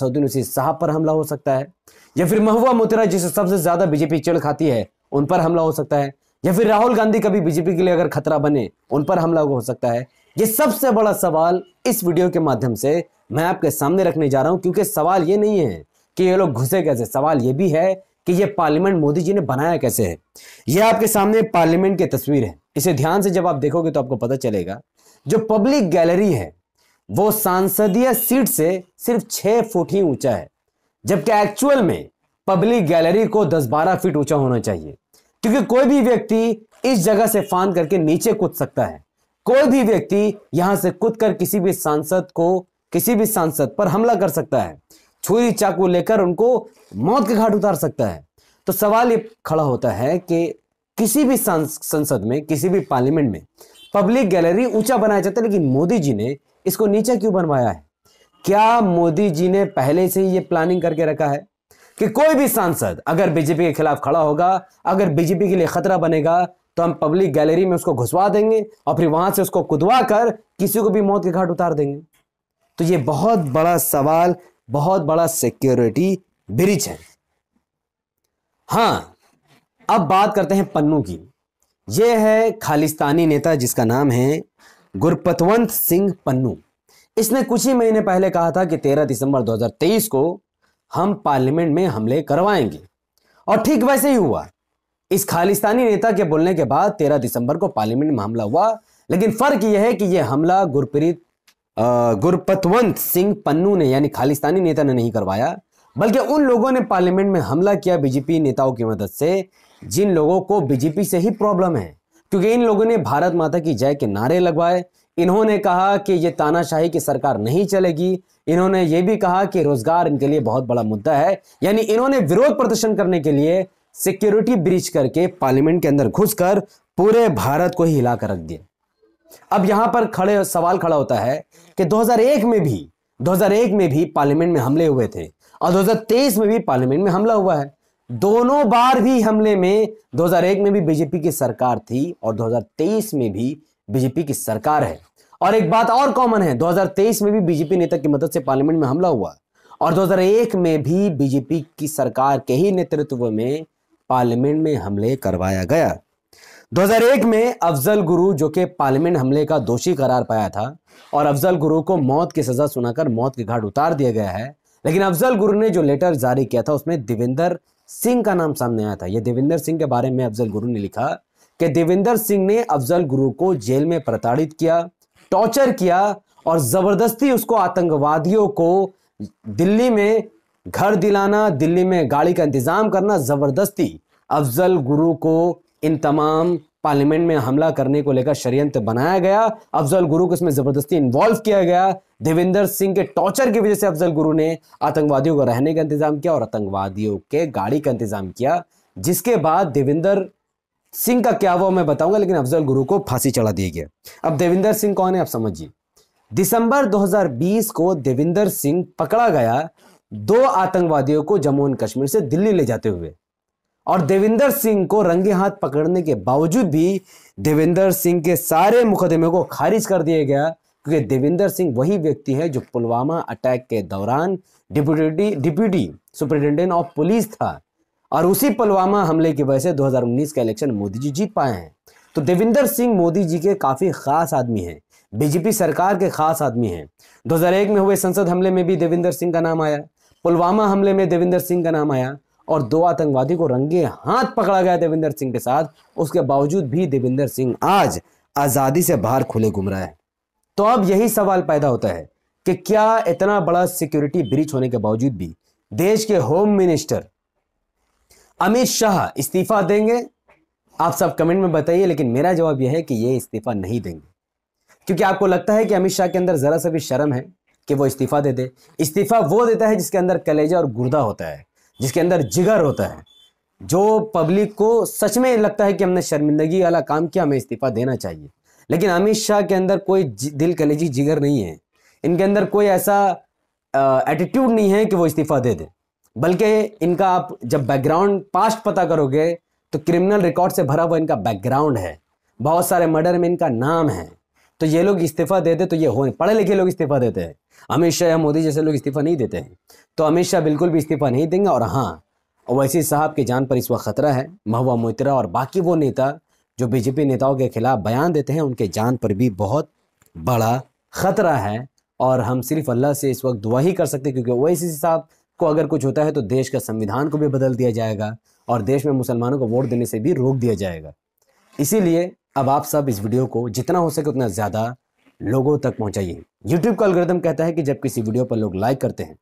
सऊदीन वसीस साहब पर हमला हो सकता है या फिर महुआ मोतेरा जिसे सबसे ज्यादा बीजेपी चिड़ खाती है उन पर हमला हो सकता है या फिर राहुल गांधी कभी बीजेपी के लिए अगर खतरा बने उन पर हमला हो सकता है ये सबसे बड़ा सवाल इस वीडियो के माध्यम से मैं आपके सामने रखने जा रहा हूं क्योंकि सवाल ये नहीं है कि ये लोग घुसे कैसे सवाल ये भी है कि ये पार्लियामेंट मोदी जी ने बनाया कैसे है ये आपके सामने पार्लियामेंट की तस्वीर है इसे ध्यान से जब आप देखोगे तो आपको पता चलेगा जो पब्लिक गैलरी है वो सांसदीय सीट से सिर्फ छह फुट ही ऊंचा है जबकि एक्चुअल में पब्लिक गैलरी को दस बारह फीट ऊंचा होना चाहिए क्योंकि कोई भी व्यक्ति इस जगह से फांद करके नीचे कूद सकता है कोई भी व्यक्ति यहां से कूद कर किसी भी सांसद को किसी भी सांसद पर हमला कर सकता है छुरी चाकू लेकर उनको मौत के घाट उतार सकता है तो सवाल ये खड़ा होता है कि किसी भी संसद में किसी भी पार्लियामेंट में पब्लिक गैलरी ऊंचा बनाया जाता है लेकिन मोदी जी ने इसको नीचे क्यों बनवाया है क्या मोदी जी ने पहले से ही ये प्लानिंग करके रखा है कि कोई भी सांसद अगर बीजेपी के खिलाफ खड़ा होगा अगर बीजेपी के लिए खतरा बनेगा तो हम पब्लिक गैलरी में उसको घुसवा देंगे और फिर वहां से उसको कुदवा कर किसी को भी मौत के घाट उतार देंगे तो ये बहुत बड़ा सवाल बहुत बड़ा सिक्योरिटी ब्रिज है हाँ अब बात करते हैं पन्नू की यह है खालिस्तानी नेता जिसका नाम है गुरपतवंत सिंह पन्नू इसने कुछ ही महीने पहले कहा था कि 13 दिसंबर 2023 को हम पार्लियामेंट में हमले करवाएंगे और ठीक वैसे ही हुआ इस खालिस्तानी नेता के बोलने के बाद 13 दिसंबर को पार्लियामेंट में हमला हुआ लेकिन फर्क यह है कि यह हमला गुरप्रीत गुरपतवंत सिंह पन्नू ने यानी खालिस्तानी नेता ने नहीं करवाया बल्कि उन लोगों ने पार्लियामेंट में हमला किया बीजेपी नेताओं की मदद से जिन लोगों को बीजेपी से ही प्रॉब्लम है क्योंकि इन लोगों ने भारत माता की जय के नारे लगवाए इन्होंने कहा कि ये तानाशाही की सरकार नहीं चलेगी इन्होंने ये भी कहा कि रोजगार इनके लिए बहुत बड़ा मुद्दा है यानी इन्होंने विरोध प्रदर्शन करने के लिए सिक्योरिटी ब्रीच करके पार्लियामेंट के अंदर घुसकर पूरे भारत को ही हिला कर रख दिया अब यहां पर खड़े सवाल खड़ा होता है कि 2001 में भी 2001 में भी पार्लियामेंट में हमले हुए थे और 2023 में भी पार्लियामेंट में हमला हुआ है दोनों बार भी हमले में 2001 में भी बीजेपी की सरकार थी और 2023 में भी बीजेपी की सरकार है और एक बात और कॉमन है 2023 में भी बीजेपी नेता की मदद से पार्लियामेंट में हमला हुआ और 2001 में भी बीजेपी की सरकार के ही नेतृत्व में पार्लियामेंट में हमले करवाया गया 2001 में अफजल गुरु जो कि पार्लियामेंट हमले का दोषी करार पाया था और अफजल गुरु को मौत की सजा सुनाकर मौत के घाट उतार दिया गया है लेकिन अफजल गुरु ने जो लेटर जारी किया था उसमें देवेंद्र सिंह का नाम सामने आया था यह देवेंद्र सिंह के बारे में अफजल गुरु ने लिखा कि देवेंद्र सिंह ने अफजल गुरु को जेल में प्रताड़ित किया टॉर्चर किया और जबरदस्ती उसको आतंकवादियों को दिल्ली में घर दिलाना दिल्ली में गाड़ी का इंतजाम करना जबरदस्ती अफजल गुरु को इन तमाम पार्लियामेंट में हमला करने को लेकर षडयंत्र बनाया गया अफजल गुरु को इसमें जबरदस्ती इन्वॉल्व किया गया देवेंद्र सिंह के टॉर्चर की वजह से अफजल गुरु ने आतंकवादियों को रहने का इंतजाम किया और आतंकवादियों के गाड़ी का इंतजाम किया जिसके बाद देवेंद्र सिंह का क्या हुआ मैं बताऊंगा लेकिन अफजल गुरु को फांसी चढ़ा दिया गया अब देवेंद्र सिंह कौन है आप समझिए दिसंबर 2020 को देवेंद्र सिंह पकड़ा गया दो आतंकवादियों को जम्मू एंड कश्मीर से दिल्ली ले जाते हुए और देवेंद्र सिंह को रंगे हाथ पकड़ने के बावजूद भी देवेंद्र सिंह के सारे मुकदमे को खारिज कर दिया गया क्योंकि देवेंद्र सिंह वही व्यक्ति है जो पुलवामा अटैक के दौरान deputy deputy superintendent of police था और उसी पुलवामा हमले की वजह से 2019 का इलेक्शन मोदी जी जीत पाए हैं तो देवेंद्र सिंह मोदी जी के काफ़ी खास आदमी हैं बीजेपी सरकार के खास आदमी हैं 2001 में हुए संसद हमले में भी देवेंद्र सिंह का नाम आया पुलवामा हमले में देवेंद्र सिंह का नाम आया और दो आतंकवादी को रंगे हाथ पकड़ा गया देविंदर सिंह के साथ उसके बावजूद भी देविंदर सिंह आज आज़ादी से बाहर खुले घूम रहा है तो अब यही सवाल पैदा होता है कि क्या इतना बड़ा सिक्योरिटी ब्रीच होने के बावजूद भी देश के होम मिनिस्टर अमित शाह इस्तीफा देंगे आप सब कमेंट में बताइए लेकिन मेरा जवाब यह है कि ये इस्तीफा नहीं देंगे क्योंकि आपको लगता है कि अमित शाह के अंदर ज़रा सा भी शर्म है कि वो इस्तीफा दे दे इस्तीफा वो देता है जिसके अंदर कलेजा और गुर्दा होता है जिसके अंदर जिगर होता है जो पब्लिक को सच में लगता है कि हमने शर्मिंदगी वाला काम किया हमें इस्तीफा देना चाहिए लेकिन अमित शाह के अंदर कोई दिल कलेजी जिगर नहीं है इनके अंदर कोई ऐसा एटीट्यूड नहीं है कि वो इस्तीफा दे दें बल्कि इनका आप जब बैकग्राउंड पास्ट पता करोगे तो क्रिमिनल रिकॉर्ड से भरा हुआ इनका बैकग्राउंड है बहुत सारे मर्डर में इनका नाम है तो ये लोग इस्तीफा देते तो ये हो नहीं पढ़े लिखे लोग इस्तीफा देते हैं अमित शाह या मोदी जैसे लोग इस्तीफा नहीं देते हैं तो अमित शाह बिल्कुल भी इस्तीफा नहीं देंगे और हाँ ओवैसी साहब की जान पर इस वक्त खतरा है महबूबा मोहित्रा और बाकी वो नेता जो बीजेपी नेताओं के खिलाफ बयान देते हैं उनके जान पर भी बहुत बड़ा खतरा है और हम सिर्फ अल्लाह से इस वक्त दुआ ही कर सकते क्योंकि ओवैसी साहब को अगर कुछ होता है तो देश का संविधान को भी बदल दिया जाएगा और देश में मुसलमानों को वोट देने से भी रोक दिया जाएगा इसीलिए अब आप सब इस वीडियो को जितना हो सके उतना ज़्यादा लोगों तक पहुंचाइए यूट्यूब का अलग्रदम कहता है कि जब किसी वीडियो पर लोग लाइक करते हैं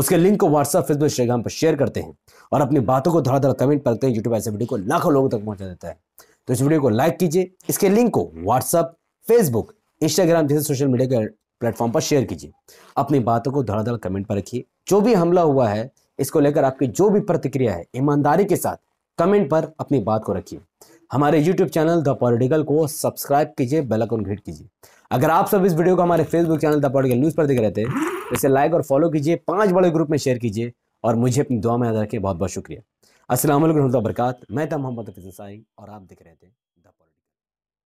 उसके लिंक को व्हाट्सअप फेसबुक इंस्टाग्राम पर शेयर करते हैं और अपनी बातों को थोड़ा थोड़ा कमेंट करते हैं यूट्यूब ऐसे वीडियो को लाखों लोगों तक पहुँचा देता है तो इस वीडियो को लाइक कीजिए इसके लिंक को व्हाट्सअप फेसबुक इंस्टाग्राम जैसे सोशल मीडिया के प्लेटफॉर्म पर शेयर कीजिए अपनी बातों को धड़ाधड़ कमेंट पर रखिए जो भी हमला हुआ है इसको लेकर आपकी जो भी प्रतिक्रिया है ईमानदारी के साथ कमेंट पर अपनी बात को रखिए हमारे YouTube चैनल द पॉलिटिकल को सब्सक्राइब कीजिए बेल आइकन हिट कीजिए अगर आप सब इस वीडियो को हमारे Facebook channel the political news पर देख रहे थे तो इसे लाइक और फॉलो कीजिए पांच बड़े ग्रुप में शेयर कीजिए और मुझे अपनी दुआ में याद रखिए बहुत बहुत शुक्रिया असल वरहमत मैं था मोहम्मद रफीज साई और आप देख रहे थे